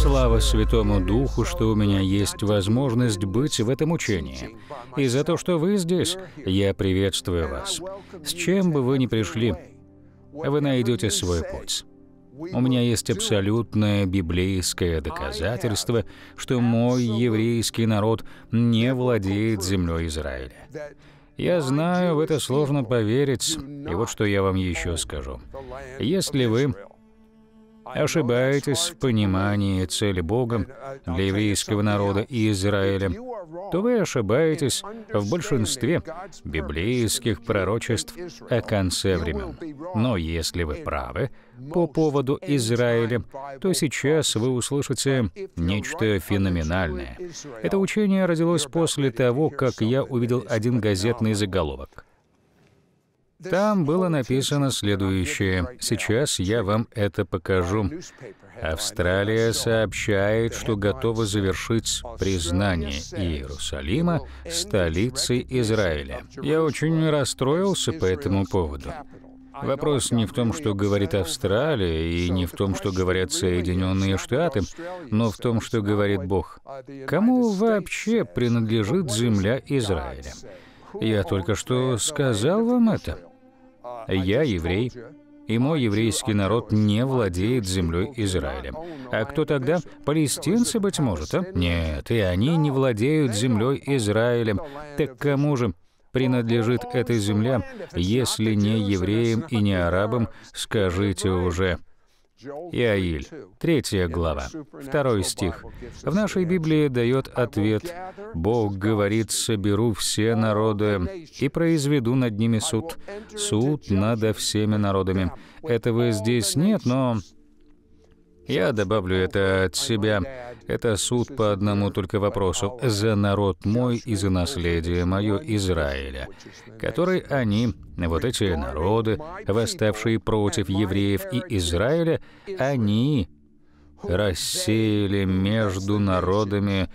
Слава Святому Духу, что у меня есть возможность быть в этом учении. И за то, что вы здесь, я приветствую вас. С чем бы вы ни пришли, вы найдете свой путь. У меня есть абсолютное библейское доказательство, что мой еврейский народ не владеет землей Израиля. Я знаю, в это сложно поверить, и вот что я вам еще скажу. Если вы ошибаетесь в понимании цели Богом для еврейского народа и Израиля, то вы ошибаетесь в большинстве библейских пророчеств о конце времен. Но если вы правы по поводу Израиля, то сейчас вы услышите нечто феноменальное. Это учение родилось после того, как я увидел один газетный заголовок. Там было написано следующее. Сейчас я вам это покажу. Австралия сообщает, что готова завершить признание Иерусалима столицей Израиля. Я очень расстроился по этому поводу. Вопрос не в том, что говорит Австралия, и не в том, что говорят Соединенные Штаты, но в том, что говорит Бог. Uh, Кому вообще принадлежит земля Израиля? Я только что сказал вам это. Я еврей, и мой еврейский народ не владеет землей Израилем. А кто тогда? Палестинцы, быть может, а? Нет, и они не владеют землей Израилем. Так кому же принадлежит эта земля, если не евреям и не арабам, скажите уже. Иаиль, 3 глава, 2 стих. В нашей Библии дает ответ «Бог говорит, соберу все народы и произведу над ними суд, суд надо всеми народами». Этого здесь нет, но я добавлю это от себя. Это суд по одному только вопросу. За народ мой и за наследие мое Израиля, который они, вот эти народы, восставшие против евреев и Израиля, они рассеяли между народами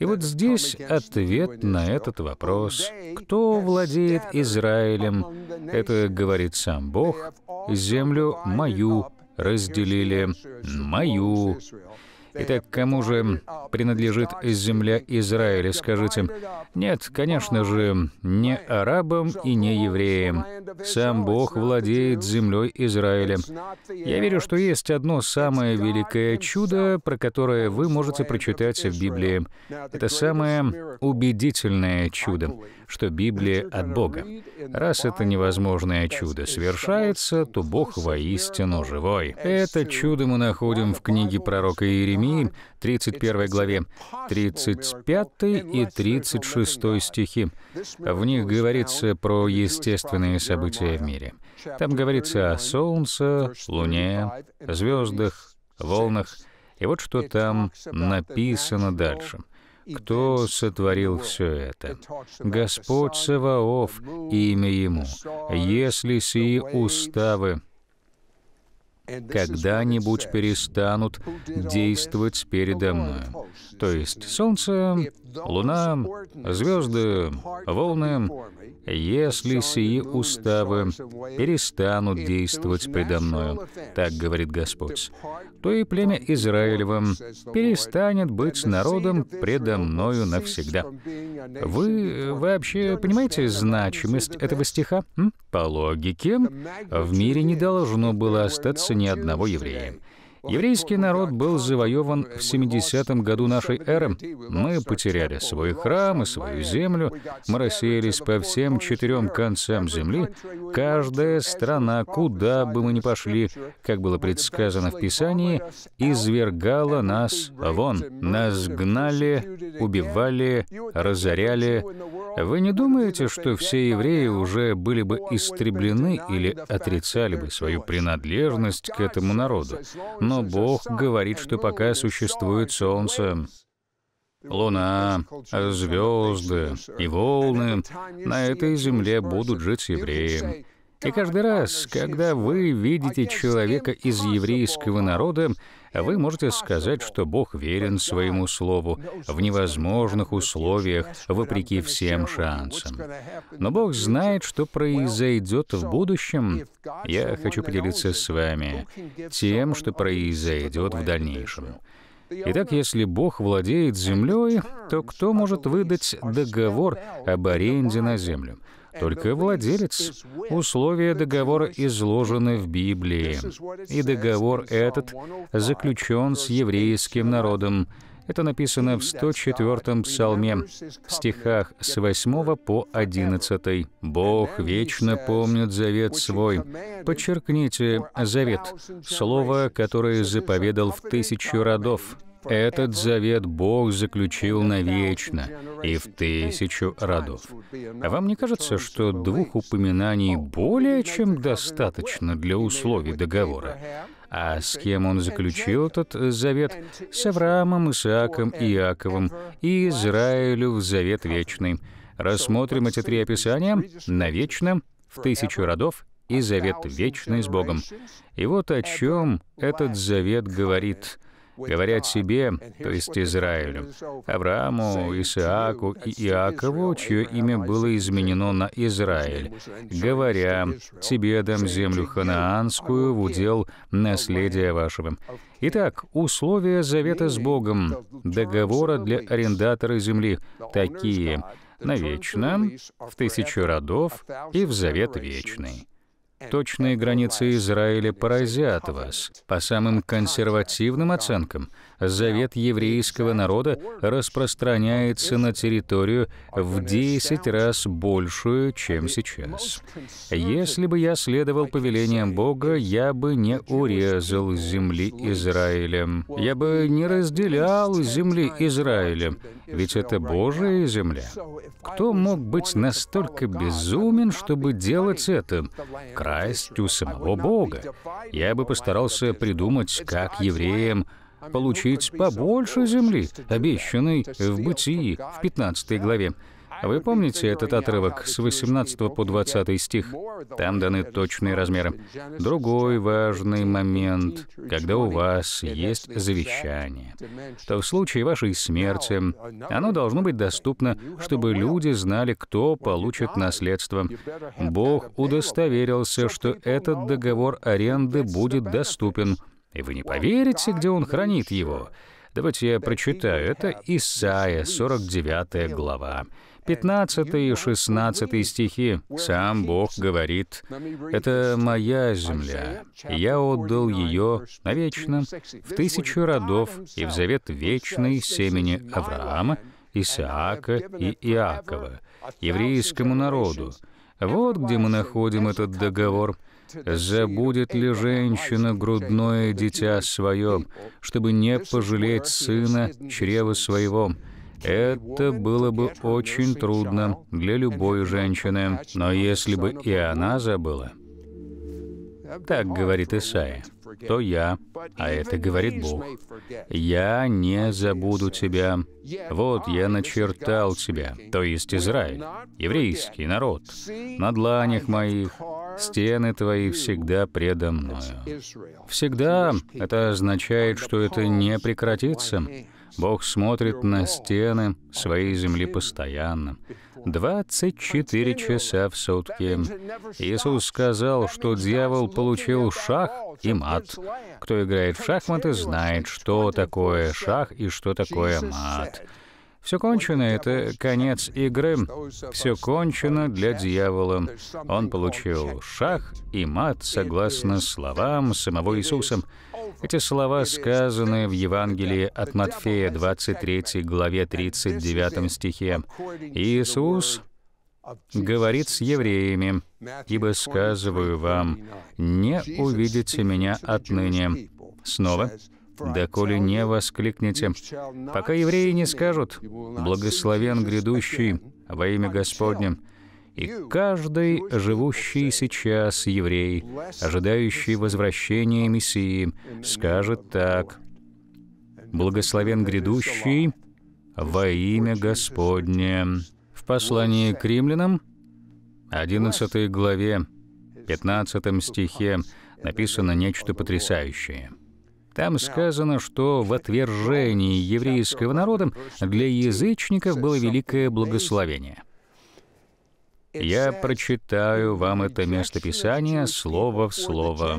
и вот здесь ответ на этот вопрос. Кто владеет Израилем? Это говорит сам Бог. Землю мою разделили мою Итак, кому же принадлежит земля Израиля, скажите? Нет, конечно же, не арабам и не евреям. Сам Бог владеет землей Израиля. Я верю, что есть одно самое великое чудо, про которое вы можете прочитать в Библии. Это самое убедительное чудо, что Библия от Бога. Раз это невозможное чудо совершается, то Бог воистину живой. Это чудо мы находим в книге пророка Иеремии, Неемии, 31 главе, 35 и 36 стихи. В них говорится про естественные события в мире. Там говорится о солнце, луне, звездах, волнах. И вот что там написано дальше. Кто сотворил все это? Господь Саваоф, имя Ему. Если сии уставы когда-нибудь перестанут действовать передо мной. То есть солнце луна, звезды, волны, если сии уставы перестанут действовать предо мною, так говорит Господь, то и племя Израилева перестанет быть народом предо мною навсегда. Вы вообще понимаете значимость этого стиха? М? По логике, в мире не должно было остаться ни одного еврея. Еврейский народ был завоеван в 70-м году нашей эры. Мы потеряли свой храм и свою землю. Мы рассеялись по всем четырем концам земли. Каждая страна, куда бы мы ни пошли, как было предсказано в Писании, извергала нас вон. Нас гнали, убивали, разоряли. Вы не думаете, что все евреи уже были бы истреблены или отрицали бы свою принадлежность к этому народу? Но но Бог говорит, что пока существует солнце, луна, звезды и волны, на этой земле будут жить евреи. И каждый раз, когда вы видите человека из еврейского народа, вы можете сказать, что Бог верен своему слову в невозможных условиях, вопреки всем шансам. Но Бог знает, что произойдет в будущем. Я хочу поделиться с вами тем, что произойдет в дальнейшем. Итак, если Бог владеет землей, то кто может выдать договор об аренде на землю? только владелец. Условия договора изложены в Библии, и договор этот заключен с еврейским народом, это написано в 104-м псалме, стихах с 8 по 11. «Бог вечно помнит завет свой». Подчеркните «завет», слово, которое заповедал в тысячу родов, этот завет Бог заключил навечно и в тысячу родов. А вам не кажется, что двух упоминаний более чем достаточно для условий договора? А с кем он заключил этот э, завет? С Авраамом, Исааком, Иаковом и Израилю в завет вечный. Рассмотрим эти три описания вечном в тысячу родов и завет вечный с Богом. И вот о чем этот завет говорит говорят себе, то есть Израилю, Аврааму, Исааку и Иакову, чье имя было изменено на Израиль, говоря, «Тебе дам землю ханаанскую в удел наследия вашего». Итак, условия завета с Богом, договора для арендатора земли, такие навечно, в тысячу родов и в завет вечный. Точные границы Израиля поразят вас. По самым консервативным оценкам, Завет еврейского народа распространяется на территорию в 10 раз большую, чем сейчас. Если бы я следовал повелениям Бога, я бы не урезал земли Израилем, Я бы не разделял земли Израилем, ведь это Божия земля. Кто мог быть настолько безумен, чтобы делать это? Красть у самого Бога. Я бы постарался придумать, как евреям получить побольше земли, обещанной в Бытии в 15 главе. Вы помните этот отрывок с 18 по 20 стих? Там даны точные размеры. Другой важный момент, когда у вас есть завещание, то в случае вашей смерти оно должно быть доступно, чтобы люди знали, кто получит наследство. Бог удостоверился, что этот договор аренды будет доступен. И вы не поверите, где он хранит его. Давайте я прочитаю. Это Исаия, 49 глава. 15 и 16 стихи. Сам Бог говорит, «Это моя земля, я отдал ее навечно, в тысячу родов и в завет вечный семени Авраама, Исаака и Иакова, еврейскому народу». Вот где мы находим этот договор — «Забудет ли женщина грудное дитя свое, чтобы не пожалеть сына чрева своего?» Это было бы очень трудно для любой женщины, но если бы и она забыла, так говорит Исаия, то я, а это говорит Бог, я не забуду тебя. Вот я начертал тебя, то есть Израиль, еврейский народ, на дланях моих, Стены твои всегда предо мною. Всегда это означает, что это не прекратится. Бог смотрит на стены своей земли постоянно. 24 часа в сутки. Иисус сказал, что дьявол получил шах и мат. Кто играет в шахматы, знает, что такое шах и что такое мат. Все кончено, это конец игры. Все кончено для дьявола. Он получил шах и мат согласно словам самого Иисуса. Эти слова сказаны в Евангелии от Матфея, 23 главе 39 стихе. Иисус говорит с евреями, «Ибо сказываю вам, не увидите меня отныне». Снова доколе не воскликнете, пока евреи не скажут «Благословен грядущий во имя Господне». И каждый живущий сейчас еврей, ожидающий возвращения Мессии, скажет так «Благословен грядущий во имя Господне». В послании к римлянам, 11 главе, 15 стихе написано нечто потрясающее – там сказано, что в отвержении еврейского народа для язычников было великое благословение. Я прочитаю вам это местописание слово в слово.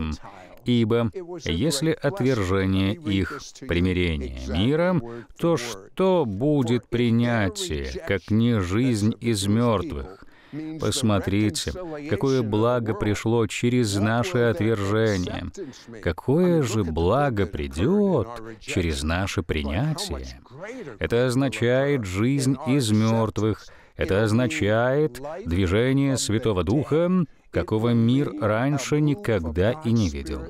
Ибо если отвержение их примирение миром, то что будет принятие, как не жизнь из мертвых? Посмотрите, какое благо пришло через наше отвержение. Какое же благо придет через наше принятие. Это означает жизнь из мертвых. Это означает движение Святого Духа какого мир раньше никогда и не видел.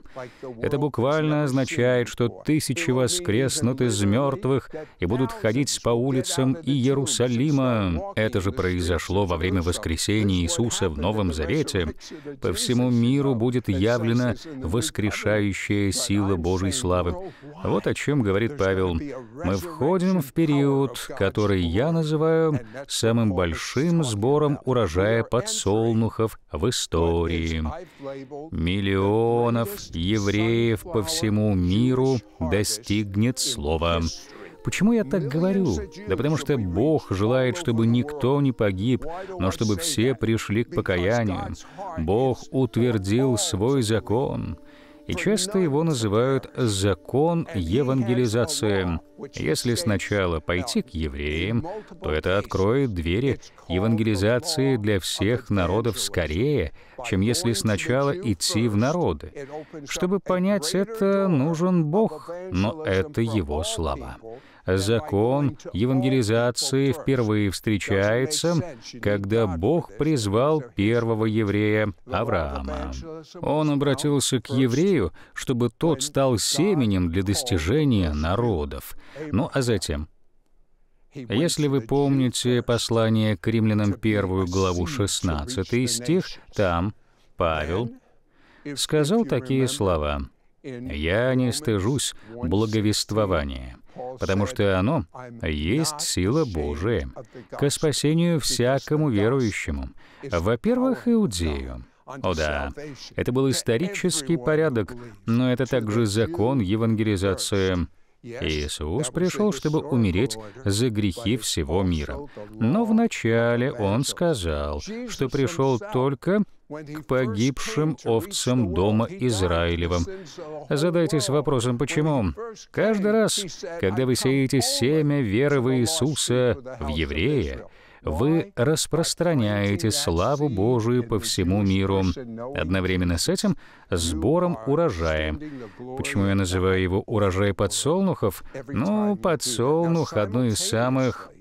Это буквально означает, что тысячи воскреснут из мертвых и будут ходить по улицам Иерусалима. Это же произошло во время воскресения Иисуса в Новом Завете. По всему миру будет явлена воскрешающая сила Божьей славы. Вот о чем говорит Павел. Мы входим в период, который я называю самым большим сбором урожая подсолнухов в истории истории. Миллионов евреев по всему миру достигнет слова. Почему я так говорю? Да потому что Бог желает, чтобы никто не погиб, но чтобы все пришли к покаянию. Бог утвердил свой закон, и часто его называют «закон евангелизации». Если сначала пойти к евреям, то это откроет двери евангелизации для всех народов скорее, чем если сначала идти в народы. Чтобы понять это, нужен Бог, но это его слова. Закон евангелизации впервые встречается, когда Бог призвал первого еврея Авраама. Он обратился к еврею, чтобы тот стал семенем для достижения народов — ну а затем, если вы помните послание к римлянам первую главу 16 стих, там Павел сказал такие слова. «Я не стыжусь благовествования, потому что оно есть сила Божия к спасению всякому верующему, во-первых, иудею, о да, это был исторический порядок, но это также закон евангелизации Иисус пришел, чтобы умереть за грехи всего мира. Но вначале Он сказал, что пришел только к погибшим овцам дома Израилевым. Задайтесь вопросом, почему. Каждый раз, когда вы сеете семя веры в Иисуса в еврея, вы распространяете славу Божию по всему миру, одновременно с этим сбором урожая. Почему я называю его урожай подсолнухов? Ну, подсолнух — одно из самых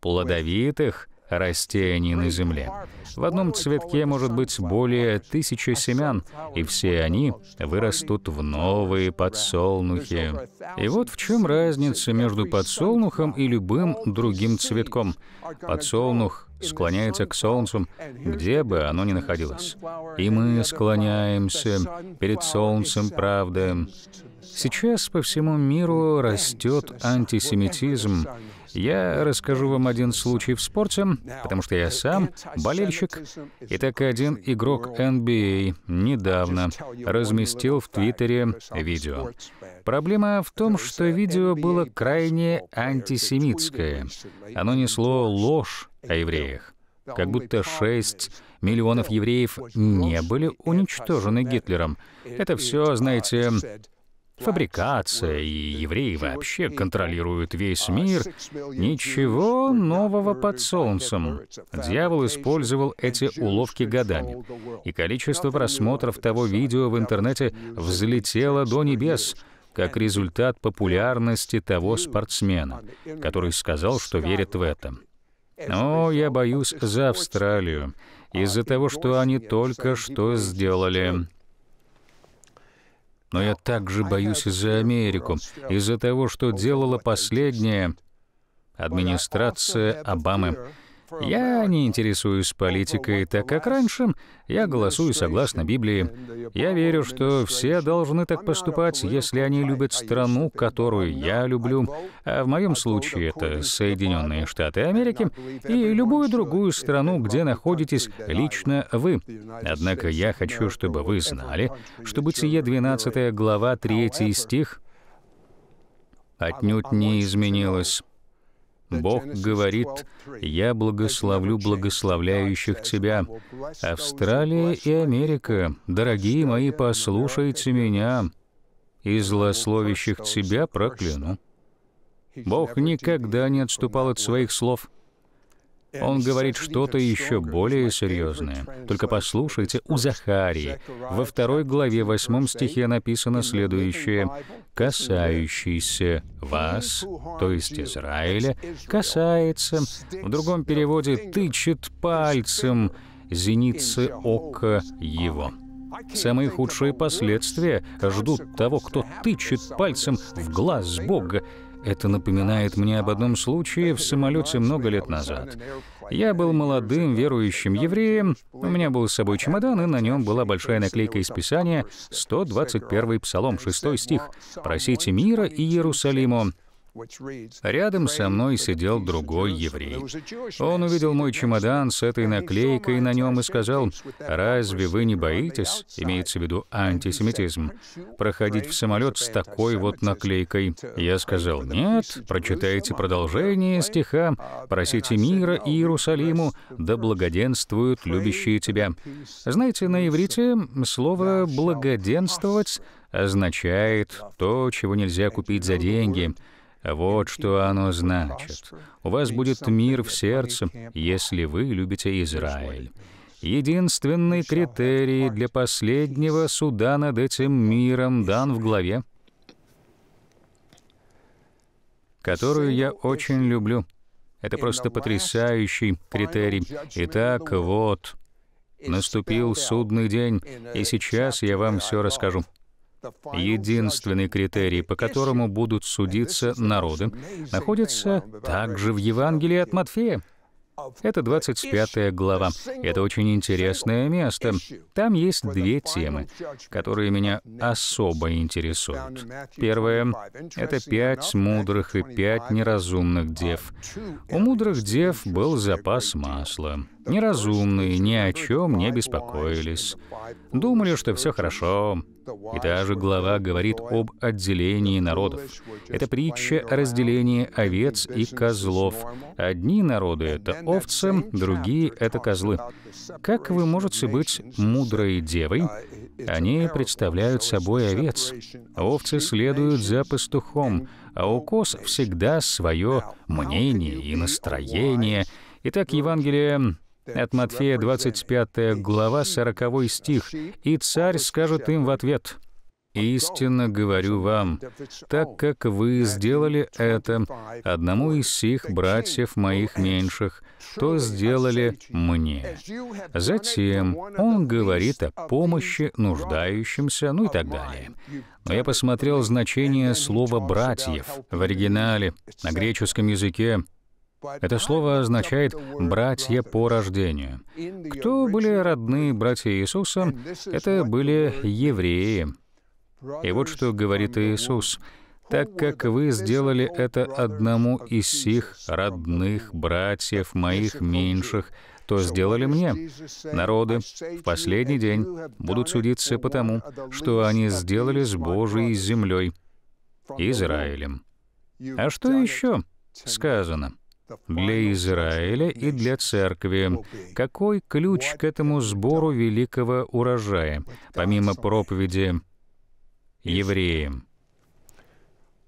плодовитых растений на земле. В одном цветке может быть более тысячи семян, и все они вырастут в новые подсолнухи. И вот в чем разница между подсолнухом и любым другим цветком. Подсолнух склоняется к солнцу, где бы оно ни находилось. И мы склоняемся перед солнцем правды. Сейчас по всему миру растет антисемитизм, я расскажу вам один случай в спорте, потому что я сам болельщик. Итак, один игрок NBA а недавно разместил в Твиттере видео. Проблема в том, что видео было крайне антисемитское. Оно несло ложь о евреях. Как будто 6 миллионов евреев не были уничтожены Гитлером. Это все, знаете, фабрикация, и евреи вообще контролируют весь мир. Ничего нового под солнцем. Дьявол использовал эти уловки годами. И количество просмотров того видео в интернете взлетело до небес как результат популярности того спортсмена, который сказал, что верит в это. Но я боюсь за Австралию из-за того, что они только что сделали но я также а боюсь из за Америку, из-за того, что делала последняя администрация Обамы. Я не интересуюсь политикой, так как раньше я голосую согласно Библии. Я верю, что все должны так поступать, если они любят страну, которую я люблю, а в моем случае это Соединенные Штаты Америки и любую другую страну, где находитесь лично вы. Однако я хочу, чтобы вы знали, что Бытие 12 глава 3 стих отнюдь не изменилось. Бог говорит, «Я благословлю благословляющих тебя». Австралия и Америка, дорогие мои, послушайте меня, и злословящих тебя прокляну. Бог никогда не отступал от своих слов — он говорит что-то еще более серьезное. Только послушайте, у Захарии во второй главе восьмом стихе написано следующее. «Касающийся вас, то есть Израиля, касается». В другом переводе «тычет пальцем зеницы ока его». Самые худшие последствия ждут того, кто тычет пальцем в глаз Бога это напоминает мне об одном случае в самолете много лет назад. Я был молодым верующим евреем, у меня был с собой чемодан, и на нем была большая наклейка из Писания, 121 Псалом, 6 стих. «Просите мира и Иерусалиму, Рядом со мной сидел другой еврей. Он увидел мой чемодан с этой наклейкой на нем и сказал, «Разве вы не боитесь, имеется в виду антисемитизм, проходить в самолет с такой вот наклейкой?» Я сказал, «Нет, прочитайте продолжение стиха, просите мира и Иерусалиму, да благоденствуют любящие тебя». Знаете, на иврите слово «благоденствовать» означает то, чего нельзя купить за деньги — вот что оно значит. У вас будет мир в сердце, если вы любите Израиль. Единственный критерий для последнего суда над этим миром дан в главе, которую я очень люблю. Это просто потрясающий критерий. Итак, вот, наступил судный день, и сейчас я вам все расскажу. Единственный критерий, по которому будут судиться народы, находится также в Евангелии от Матфея. Это 25 глава. Это очень интересное место. Там есть две темы, которые меня особо интересуют. Первое — это пять мудрых и пять неразумных дев. У мудрых дев был запас масла. Неразумные ни о чем не беспокоились. Думали, что все хорошо, и даже глава говорит об отделении народов. Это притча о разделении овец и козлов. Одни народы — это овцы, другие — это козлы. Как вы можете быть мудрой девой? Они представляют собой овец. Овцы следуют за пастухом, а у коз всегда свое мнение и настроение. Итак, Евангелие от Матфея 25 глава 40 стих. «И царь скажет им в ответ, «Истинно говорю вам, так как вы сделали это одному из сих братьев моих меньших, то сделали мне». Затем он говорит о помощи нуждающимся, ну и так далее. Но я посмотрел значение слова «братьев» в оригинале, на греческом языке. Это слово означает «братья по рождению». Кто были родные братья Иисуса? Это были евреи. И вот что говорит Иисус. «Так как вы сделали это одному из сих родных братьев моих меньших, то сделали мне. Народы в последний день будут судиться потому, что они сделали с Божией землей, Израилем». А что еще сказано? для Израиля и для церкви. Какой ключ к этому сбору великого урожая, помимо проповеди евреям?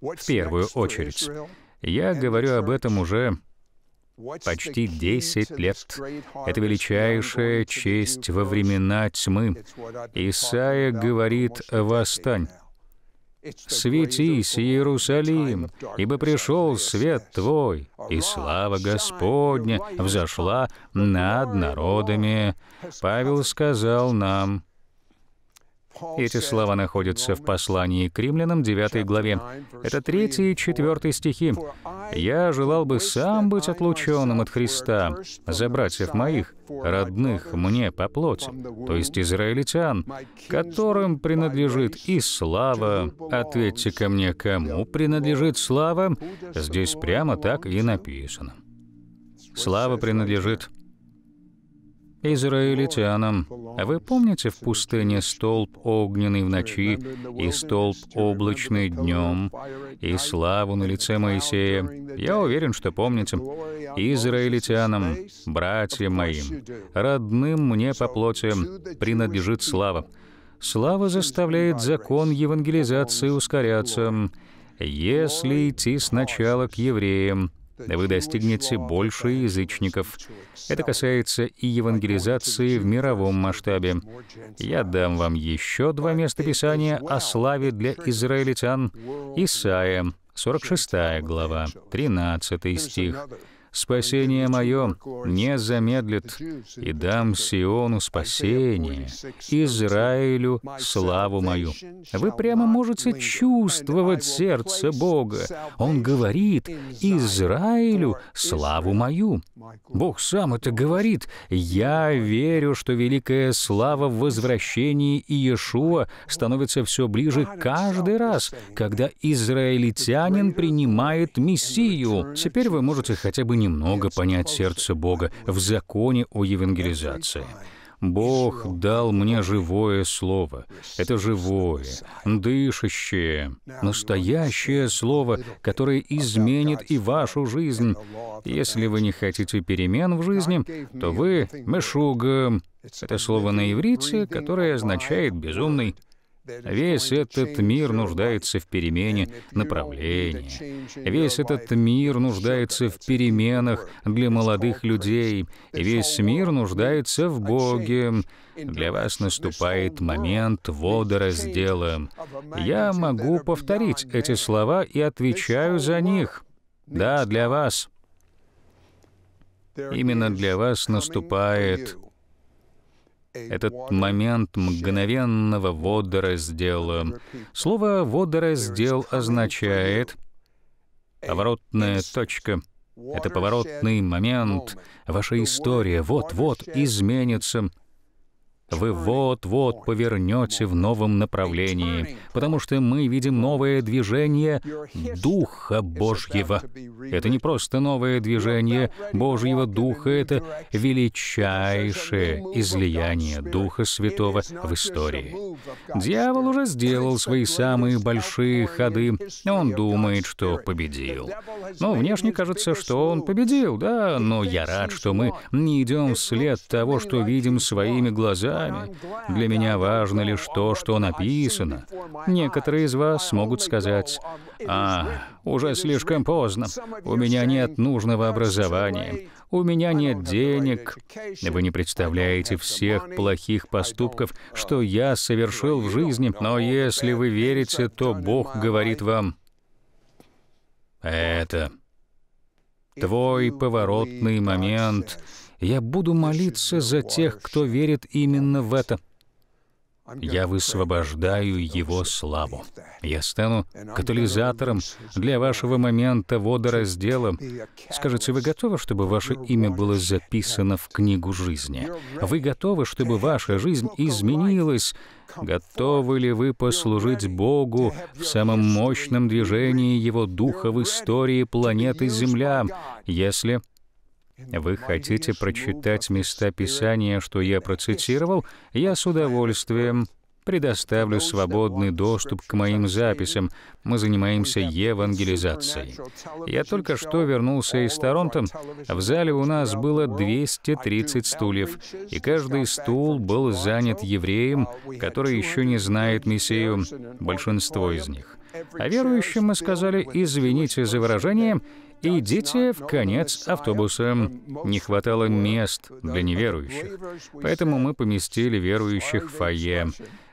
В первую очередь, я говорю об этом уже почти 10 лет. Это величайшая честь во времена тьмы. Исаия говорит «Восстань» светись, Иерусалим, ибо пришел свет Твой, и слава Господня взошла над народами». Павел сказал нам, эти слова находятся в послании к римлянам 9 главе. Это 3 и 4 стихи. «Я желал бы сам быть отлученным от Христа, за братьев моих, родных мне по плоти, то есть израильтян, которым принадлежит и слава». Ответьте ко мне, кому принадлежит слава? Здесь прямо так и написано. Слава принадлежит израильтянам, «Вы помните в пустыне столб огненный в ночи и столб облачный днем, и славу на лице Моисея?» Я уверен, что помните. «Израильтянам, братьям моим, родным мне по плоти принадлежит слава». Слава заставляет закон евангелизации ускоряться. «Если идти сначала к евреям, да вы достигнете больше язычников. Это касается и евангелизации в мировом масштабе. Я дам вам еще два места Писания о славе для израильтян. Исаия, 46 глава, 13 стих. Спасение мое не замедлит, и дам Сиону спасение, Израилю славу мою». Вы прямо можете чувствовать сердце Бога. Он говорит «Израилю славу мою». Бог сам это говорит. «Я верю, что великая слава в возвращении Иешуа становится все ближе каждый раз, когда израильтянин принимает Мессию». Теперь вы можете хотя бы не немного понять сердце Бога в законе о евангелизации. Бог дал мне живое слово. Это живое, дышащее, настоящее слово, которое изменит и вашу жизнь. Если вы не хотите перемен в жизни, то вы мешуга. Это слово на иврите, которое означает «безумный». Весь этот мир нуждается в перемене направления. Весь этот мир нуждается в переменах для молодых людей. и Весь мир нуждается в Боге. Для вас наступает момент водораздела. Я могу повторить эти слова и отвечаю за них. Да, для вас. Именно для вас наступает этот момент мгновенного водораздела. Слово «водораздел» означает «поворотная точка». Это поворотный момент. Ваша история вот-вот изменится — вы вот-вот повернете в новом направлении, потому что мы видим новое движение Духа Божьего. Это не просто новое движение Божьего Духа, это величайшее излияние Духа Святого в истории. Дьявол уже сделал свои самые большие ходы, он думает, что победил. Но ну, внешне кажется, что он победил, да, но я рад, что мы не идем вслед того, что видим своими глазами, сами. Для меня важно лишь то, что написано. Некоторые из вас могут сказать, «А, уже слишком поздно. У меня нет нужного образования. У меня нет денег. Вы не представляете всех плохих поступков, что я совершил в жизни. Но если вы верите, то Бог говорит вам, это твой поворотный момент — я буду молиться за тех, кто верит именно в это. Я высвобождаю его славу. Я стану катализатором для вашего момента водораздела. Скажите, вы готовы, чтобы ваше имя было записано в книгу жизни? Вы готовы, чтобы ваша жизнь изменилась? Готовы ли вы послужить Богу в самом мощном движении Его Духа в истории планеты Земля? Если вы хотите прочитать места Писания, что я процитировал? Я с удовольствием предоставлю свободный доступ к моим записям. Мы занимаемся евангелизацией. Я только что вернулся из Торонто. В зале у нас было 230 стульев, и каждый стул был занят евреем, который еще не знает Мессию, большинство из них. А верующим мы сказали «извините за выражение», идите в конец автобуса. Не хватало мест для неверующих, поэтому мы поместили верующих в фойе.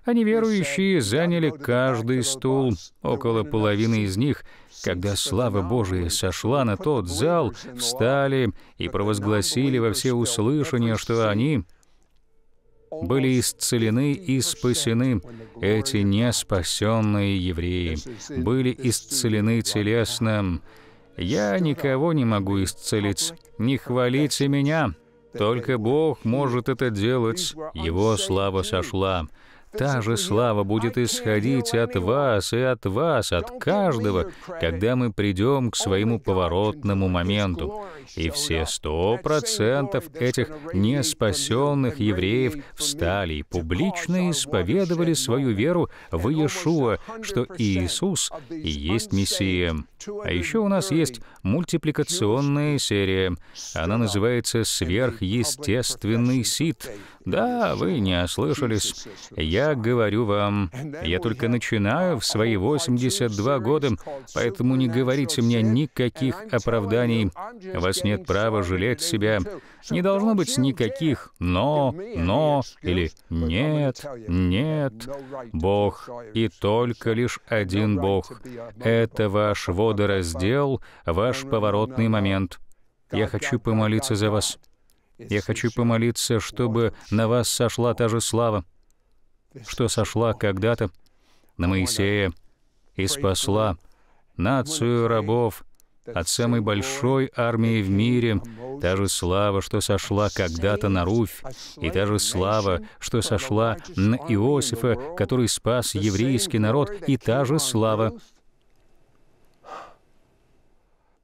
А неверующие заняли каждый стул, около половины из них, когда слава Божия сошла на тот зал, встали и провозгласили во все услышания, что они были исцелены и спасены. Эти неспасенные евреи были исцелены телесным. Я никого не могу исцелить. Не хвалите меня. Только Бог может это делать. Его слава сошла та же слава будет исходить от вас и от вас, от каждого, когда мы придем к своему поворотному моменту. И все сто процентов этих неспасенных евреев встали и публично исповедовали свою веру в Иешуа, что Иисус и есть Мессия. А еще у нас есть мультипликационная серия. Она называется «Сверхъестественный сит», да, вы не ослышались. Я говорю вам, я только начинаю в свои 82 года, поэтому не говорите мне никаких оправданий. У вас нет права жалеть себя. Не должно быть никаких «но», «но» или «нет», «нет». Бог и только лишь один Бог. Это ваш водораздел, ваш поворотный момент. Я хочу помолиться за вас. Я хочу помолиться, чтобы на вас сошла та же слава, что сошла когда-то на Моисея и спасла нацию рабов от самой большой армии в мире, та же слава, что сошла когда-то на Руфь, и та же слава, что сошла на Иосифа, который спас еврейский народ, и та же слава,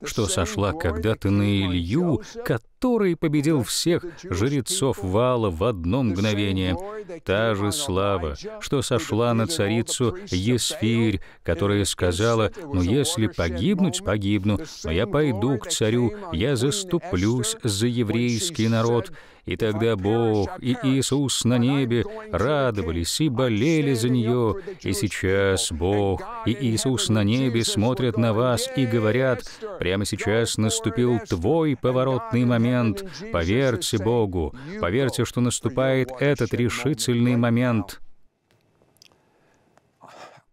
что сошла когда-то на Илью, который победил всех жрецов Вала в одно мгновение. Та же слава, что сошла на царицу Есфирь, которая сказала, «Ну, если погибнуть, погибну, но я пойду к царю, я заступлюсь за еврейский народ». И тогда Бог и Иисус на а небе радовались и а болели за нее. И сейчас Бог и Иисус на небе смотрят на вас и говорят, прямо сейчас наступил твой поворотный момент. Поверьте Богу, поверьте, что наступает этот решительный момент.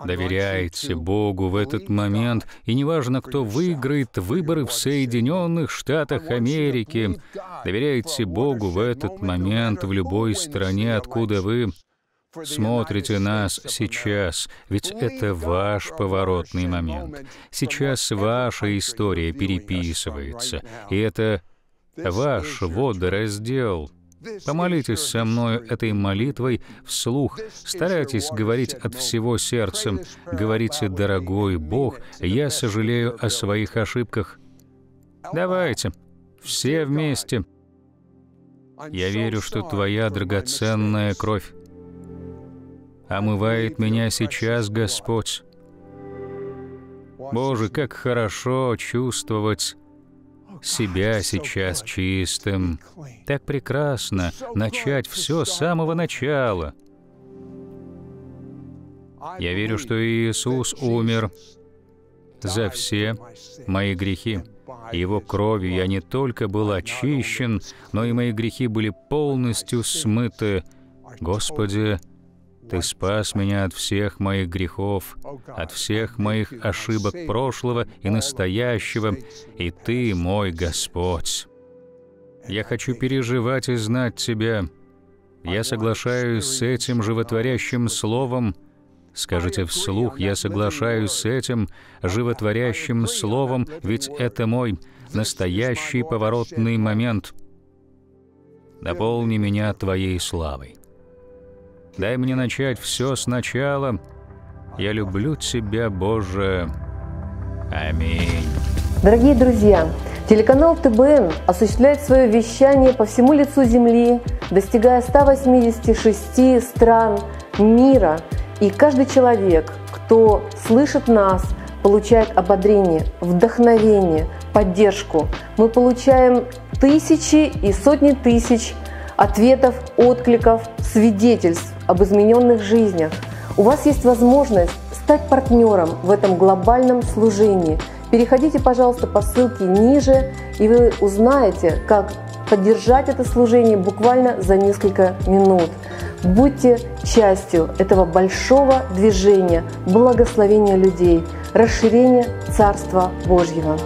Доверяйте Богу в этот момент, и неважно, кто выиграет выборы в Соединенных Штатах Америки. Доверяйте Богу в этот момент в любой стране, откуда вы смотрите нас сейчас, ведь это ваш поворотный момент. Сейчас ваша история переписывается, и это ваш водораздел. Помолитесь со мной этой молитвой вслух. Старайтесь говорить от всего сердца. Говорите, дорогой Бог, я сожалею о своих ошибках. Давайте, все вместе. Я верю, что Твоя драгоценная кровь омывает меня сейчас, Господь. Боже, как хорошо чувствовать себя сейчас чистым. Так прекрасно начать все с самого начала. Я верю, что Иисус умер за все мои грехи. Его кровью я не только был очищен, но и мои грехи были полностью смыты. Господи, ты спас меня от всех моих грехов, от всех моих ошибок прошлого и настоящего, и Ты мой Господь. Я хочу переживать и знать Тебя. Я соглашаюсь с этим животворящим словом. Скажите вслух, я соглашаюсь с этим животворящим словом, ведь это мой настоящий поворотный момент. Наполни меня Твоей славой. Дай мне начать все сначала. Я люблю Тебя, Боже. Аминь. Дорогие друзья, телеканал ТБН осуществляет свое вещание по всему лицу Земли, достигая 186 стран мира. И каждый человек, кто слышит нас, получает ободрение, вдохновение, поддержку. Мы получаем тысячи и сотни тысяч ответов, откликов, свидетельств об измененных жизнях. У вас есть возможность стать партнером в этом глобальном служении. Переходите, пожалуйста, по ссылке ниже, и вы узнаете, как поддержать это служение буквально за несколько минут. Будьте частью этого большого движения, благословения людей, расширения Царства Божьего.